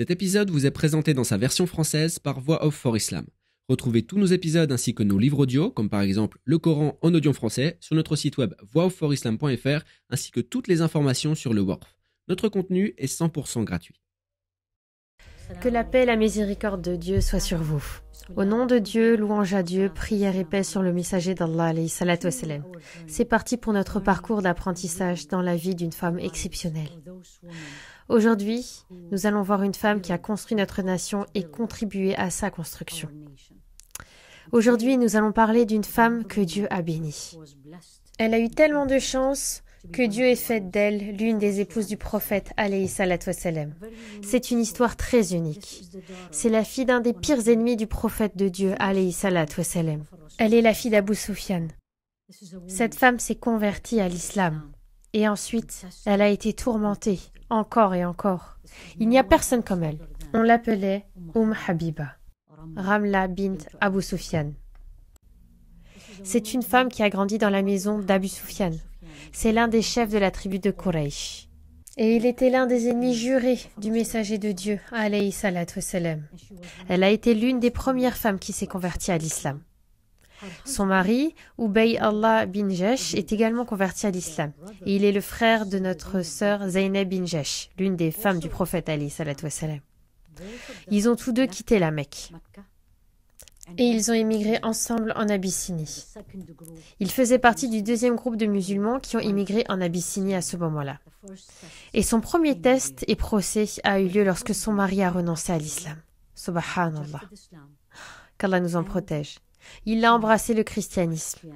Cet épisode vous est présenté dans sa version française par Voix of for Islam. Retrouvez tous nos épisodes ainsi que nos livres audio, comme par exemple le Coran en audio français, sur notre site web voixofforislam.fr ainsi que toutes les informations sur le WORF. Notre contenu est 100% gratuit. Que la paix et la miséricorde de Dieu soient sur vous. Au nom de Dieu, louange à Dieu, prière et paix sur le messager d'Allah, C'est parti pour notre parcours d'apprentissage dans la vie d'une femme exceptionnelle. Aujourd'hui, nous allons voir une femme qui a construit notre nation et contribué à sa construction. Aujourd'hui, nous allons parler d'une femme que Dieu a bénie. Elle a eu tellement de chance que Dieu ait faite d'elle l'une des épouses du prophète C'est une histoire très unique. C'est la fille d'un des pires ennemis du prophète de Dieu Elle est la fille d'Abu Sufyan. Cette femme s'est convertie à l'islam. Et ensuite, elle a été tourmentée encore et encore. Il n'y a personne comme elle. On l'appelait Um Habiba, Ramla bint Abu Sufyan. C'est une femme qui a grandi dans la maison d'Abu Sufyan, c'est l'un des chefs de la tribu de Quraysh. Et il était l'un des ennemis jurés du messager de Dieu, alayhi Elle a été l'une des premières femmes qui s'est convertie à l'islam. Son mari, Ubay Allah bin Jesh, est également converti à l'islam. Et il est le frère de notre sœur Zainab bin Jesh, l'une des femmes du prophète alayhi Ils ont tous deux quitté la Mecque et ils ont émigré ensemble en Abyssinie. Ils faisaient partie du deuxième groupe de musulmans qui ont immigré en Abyssinie à ce moment-là. Et son premier test et procès a eu lieu lorsque son mari a renoncé à l'islam. Subhanallah. Qu'Allah nous en protège. Il a embrassé le christianisme.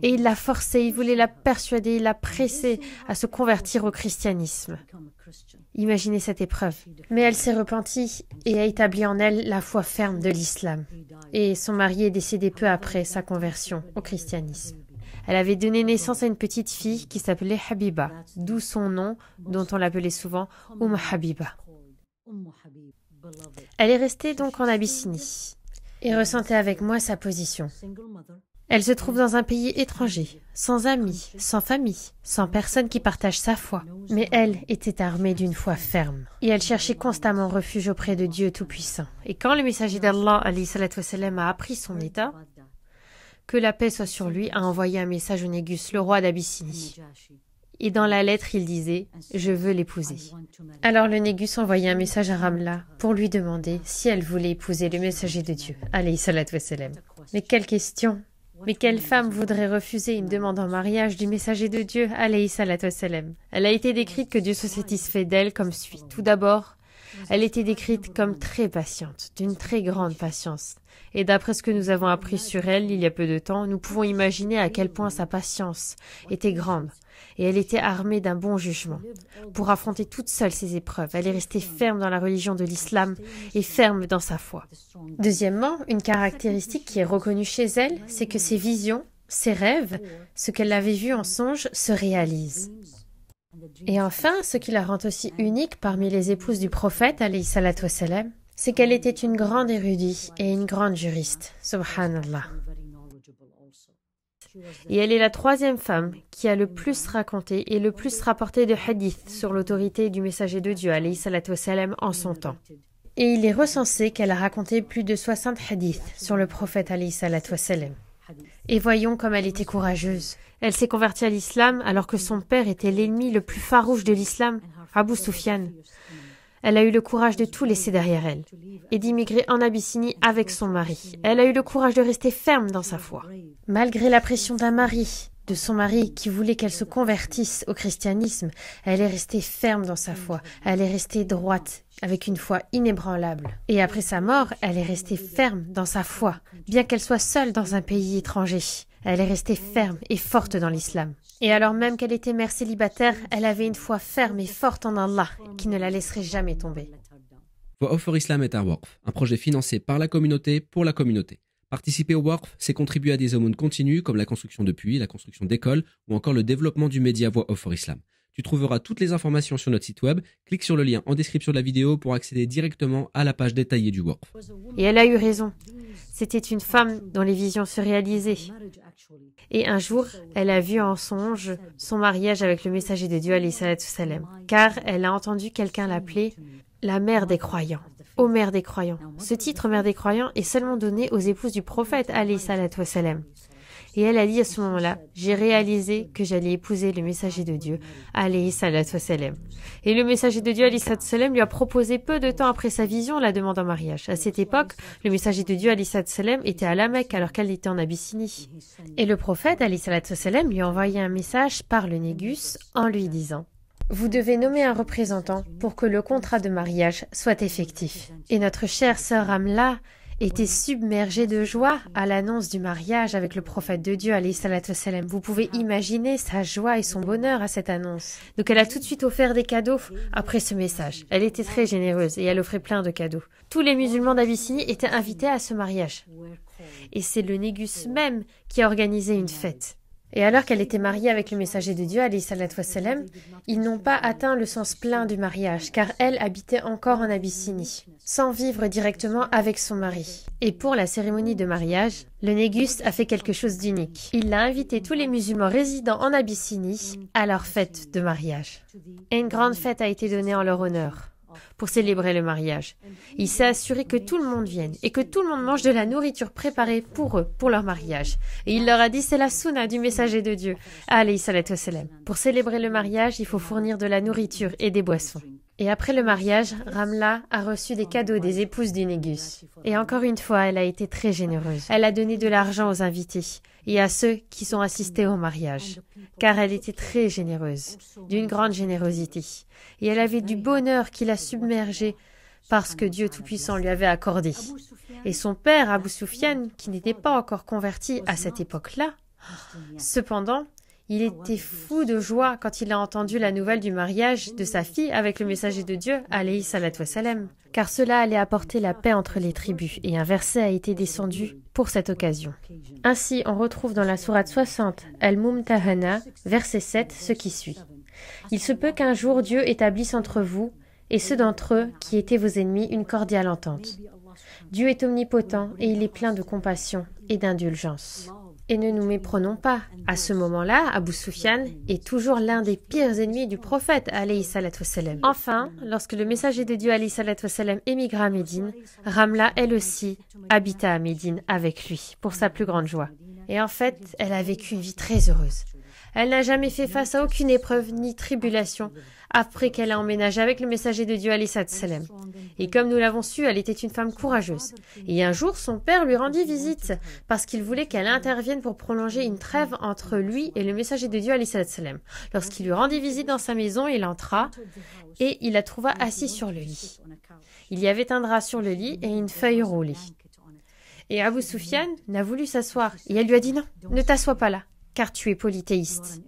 Et il l'a forcé, il voulait la persuader, il l'a pressée à se convertir au christianisme. Imaginez cette épreuve. Mais elle s'est repentie et a établi en elle la foi ferme de l'islam. Et son mari est décédé peu après sa conversion au christianisme. Elle avait donné naissance à une petite fille qui s'appelait Habiba, d'où son nom, dont on l'appelait souvent Umm Habiba. Elle est restée donc en Abyssinie et ressentait avec moi sa position. Elle se trouve dans un pays étranger, sans amis, sans famille, sans personne qui partage sa foi. Mais elle était armée d'une foi ferme. Et elle cherchait constamment refuge auprès de Dieu Tout-Puissant. Et quand le messager d'Allah, a appris son état, que la paix soit sur lui, a envoyé un message au Négus, le roi d'Abyssinie. Et dans la lettre, il disait Je veux l'épouser. Alors le Négus envoyait un message à Ramla pour lui demander si elle voulait épouser le messager de Dieu. Mais quelle question mais quelle femme voudrait refuser une demande en mariage du messager de Dieu, alayhi salam Elle a été décrite que Dieu se satisfait d'elle comme suit. Tout d'abord, elle était décrite comme très patiente, d'une très grande patience. Et d'après ce que nous avons appris sur elle il y a peu de temps, nous pouvons imaginer à quel point sa patience était grande. Et elle était armée d'un bon jugement. Pour affronter toute seule ses épreuves, elle est restée ferme dans la religion de l'islam et ferme dans sa foi. Deuxièmement, une caractéristique qui est reconnue chez elle, c'est que ses visions, ses rêves, ce qu'elle avait vu en songe, se réalisent. Et enfin, ce qui la rend aussi unique parmi les épouses du prophète, alayhi salatu c'est qu'elle était une grande érudite et une grande juriste, subhanallah. Et elle est la troisième femme qui a le plus raconté et le plus rapporté de hadiths sur l'autorité du messager de Dieu, alayhi salam, en son temps. Et il est recensé qu'elle a raconté plus de 60 hadiths sur le prophète, alayhi salam. Et voyons comme elle était courageuse. Elle s'est convertie à l'islam alors que son père était l'ennemi le plus farouche de l'islam, Abu Sufyan. Elle a eu le courage de tout laisser derrière elle et d'immigrer en Abyssinie avec son mari. Elle a eu le courage de rester ferme dans sa foi. Malgré la pression d'un mari, de son mari qui voulait qu'elle se convertisse au christianisme, elle est restée ferme dans sa foi, elle est restée droite, avec une foi inébranlable. Et après sa mort, elle est restée ferme dans sa foi, bien qu'elle soit seule dans un pays étranger. Elle est restée ferme et forte dans l'islam. Et alors même qu'elle était mère célibataire, elle avait une foi ferme et forte en Allah qui ne la laisserait jamais tomber. Voix Off for Islam est un un projet financé par la communauté pour la communauté. Participer au work, c'est contribuer à des aumônes continues comme la construction de puits, la construction d'écoles ou encore le développement du média Voix Off for Islam. Tu trouveras toutes les informations sur notre site web. Clique sur le lien en description de la vidéo pour accéder directement à la page détaillée du Waqf. Et elle a eu raison. C'était une femme dont les visions se réalisaient. Et un jour, elle a vu en songe son mariage avec le messager de Dieu, salam, car elle a entendu quelqu'un l'appeler la mère des croyants. Ô mère des croyants. Ce titre mère des croyants est seulement donné aux épouses du prophète, salam. Et elle a dit à ce moment-là, j'ai réalisé que j'allais épouser le messager de Dieu, alayhi salatu wassalam. Et le messager de Dieu, alayhi salatu wassalam, lui a proposé peu de temps après sa vision la demande en mariage. À cette époque, le messager de Dieu, alayhi salatu wassalam, était à la Mecque alors qu'elle était en Abyssinie. Et le prophète, alayhi salatu wassalam, lui a envoyé un message par le négus en lui disant, vous devez nommer un représentant pour que le contrat de mariage soit effectif. Et notre chère sœur Amla était submergée de joie à l'annonce du mariage avec le prophète de Dieu, alayhi salam. Vous pouvez imaginer sa joie et son bonheur à cette annonce. Donc elle a tout de suite offert des cadeaux après ce message. Elle était très généreuse et elle offrait plein de cadeaux. Tous les musulmans d'Abyssinie étaient invités à ce mariage. Et c'est le Négus même qui a organisé une fête. Et alors qu'elle était mariée avec le messager de Dieu, salam, ils n'ont pas atteint le sens plein du mariage, car elle habitait encore en Abyssinie, sans vivre directement avec son mari. Et pour la cérémonie de mariage, le Négus a fait quelque chose d'unique. Il a invité tous les musulmans résidant en Abyssinie à leur fête de mariage. Et une grande fête a été donnée en leur honneur pour célébrer le mariage. Il s'est assuré que tout le monde vienne et que tout le monde mange de la nourriture préparée pour eux, pour leur mariage. Et il leur a dit, c'est la sunna du messager de Dieu. Allez, Pour célébrer le mariage, il faut fournir de la nourriture et des boissons. Et après le mariage, Ramla a reçu des cadeaux des épouses du Négus. Et encore une fois, elle a été très généreuse. Elle a donné de l'argent aux invités et à ceux qui sont assistés au mariage, car elle était très généreuse, d'une grande générosité, et elle avait du bonheur qui la submergeait parce que Dieu Tout-Puissant lui avait accordé. Et son père, Abou Soufiane, qui n'était pas encore converti à cette époque-là, cependant, il ah, était fou de joie quand il a entendu la nouvelle du mariage de sa fille avec le messager de Dieu, alayhi salatu car cela allait apporter la paix entre les tribus, et un verset a été descendu pour cette occasion. Ainsi, on retrouve dans la sourate 60, Al-Mumtahana, verset 7, ce qui suit. Il se peut qu'un jour Dieu établisse entre vous et ceux d'entre eux qui étaient vos ennemis une cordiale entente. Dieu est omnipotent et il est plein de compassion et d'indulgence. Et ne nous méprenons pas, à ce moment-là, Abu Sufyan est toujours l'un des pires ennemis du prophète, alayhi Enfin, lorsque le messager de Dieu, alayhi émigra à Médine, Ramla, elle aussi, habita à Médine avec lui, pour sa plus grande joie. Et en fait, elle a vécu une vie très heureuse. Elle n'a jamais fait face à aucune épreuve ni tribulation après qu'elle a emménagé avec le messager de Dieu Salem. Et comme nous l'avons su, elle était une femme courageuse. Et un jour, son père lui rendit visite parce qu'il voulait qu'elle intervienne pour prolonger une trêve entre lui et le messager de Dieu Salem. Lorsqu'il lui rendit visite dans sa maison, il entra et il la trouva assise sur le lit. Il y avait un drap sur le lit et une feuille roulée. Et Abu Soufiane n'a voulu s'asseoir et elle lui a dit non, ne t'assois pas là car tu es polythéiste.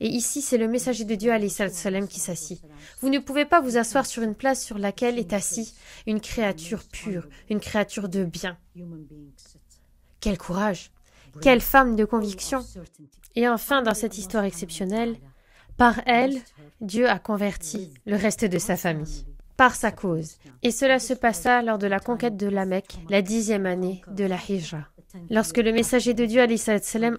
Et ici, c'est le messager de Dieu, alayhi salam, qui s'assit. Vous ne pouvez pas vous asseoir sur une place sur laquelle est assis une créature pure, une créature de bien. Quel courage Quelle femme de conviction Et enfin, dans cette histoire exceptionnelle, par elle, Dieu a converti le reste de sa famille par sa cause. Et cela se passa lors de la conquête de la Mecque, la dixième année de la Hijra. Lorsque le messager de Dieu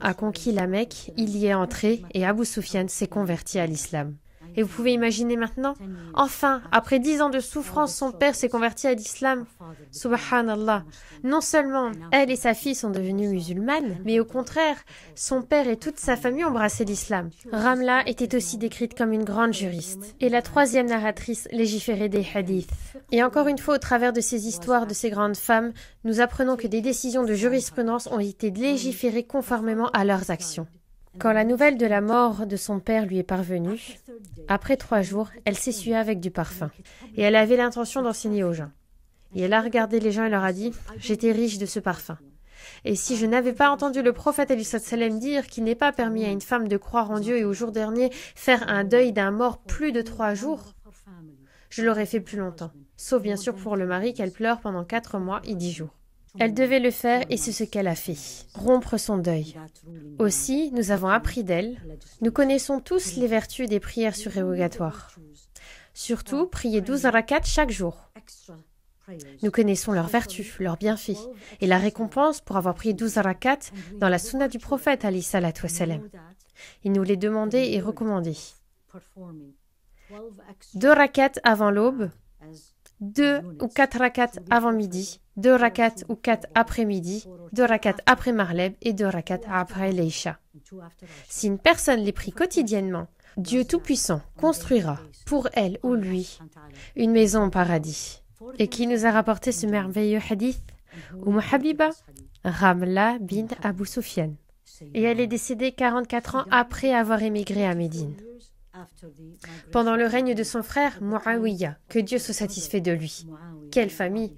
a conquis la Mecque, il y est entré et Abu Sufyan s'est converti à l'islam. Et vous pouvez imaginer maintenant, enfin, après dix ans de souffrance, son père s'est converti à l'islam. Subhanallah. Non seulement elle et sa fille sont devenues musulmanes, mais au contraire, son père et toute sa famille ont brassé l'islam. Ramla était aussi décrite comme une grande juriste et la troisième narratrice légiférée des hadiths. Et encore une fois, au travers de ces histoires de ces grandes femmes, nous apprenons que des décisions de jurisprudence ont été légiférées conformément à leurs actions. Quand la nouvelle de la mort de son père lui est parvenue, après trois jours, elle s'essuya avec du parfum et elle avait l'intention d'enseigner aux gens. Et elle a regardé les gens et leur a dit J'étais riche de ce parfum. Et si je n'avais pas entendu le prophète Salem dire qu'il n'est pas permis à une femme de croire en Dieu et au jour dernier faire un deuil d'un mort plus de trois jours, je l'aurais fait plus longtemps, sauf bien sûr pour le mari qu'elle pleure pendant quatre mois et dix jours. Elle devait le faire et c'est ce qu'elle a fait, rompre son deuil. Aussi, nous avons appris d'elle, nous connaissons tous les vertus des prières surérogatoires Surtout, prier 12 rakat chaque jour. Nous connaissons leurs vertus, leurs bienfaits et la récompense pour avoir prié 12 rakat dans la sunna du prophète Ali Salatu Il nous les demandait et recommandait. Deux rakats avant l'aube, deux ou quatre rakats avant midi, deux rakats ou quatre après-midi, deux rakats après Marleb et deux rakats après Leisha. Si une personne les prie quotidiennement, Dieu Tout-Puissant construira pour elle ou lui une maison au paradis. Et qui nous a rapporté ce merveilleux hadith Oum Habiba Ramla bin Abu Sufyan. Et elle est décédée 44 ans après avoir émigré à Médine. Pendant le règne de son frère Muawiyah, que Dieu soit satisfait de lui. Quelle famille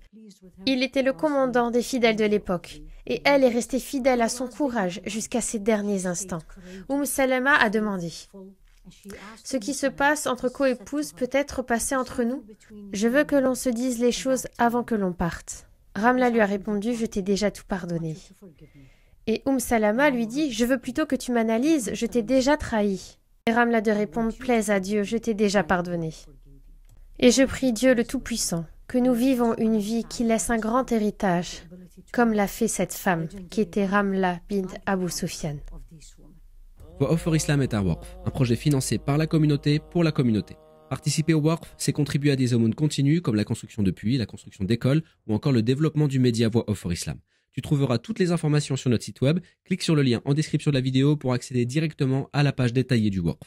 Il était le commandant des fidèles de l'époque, et elle est restée fidèle à son courage jusqu'à ses derniers instants. Oum Salama a demandé ce qui se passe entre co-épouses peut être passé entre nous Je veux que l'on se dise les choses avant que l'on parte. Ramla lui a répondu Je t'ai déjà tout pardonné. Et Oum Salama lui dit Je veux plutôt que tu m'analyses, je t'ai déjà trahi. Et Ramla de répondre Plaise à Dieu, je t'ai déjà pardonné. Et je prie Dieu le Tout-Puissant que nous vivons une vie qui laisse un grand héritage, comme l'a fait cette femme qui était Ramla bint Abu Sufyan. Voix Off for Islam est un un projet financé par la communauté pour la communauté. Participer au work, c'est contribuer à des aumônes continues comme la construction de puits, la construction d'écoles ou encore le développement du média Voix Off for Islam. Tu trouveras toutes les informations sur notre site web. Clique sur le lien en description de la vidéo pour accéder directement à la page détaillée du WORF.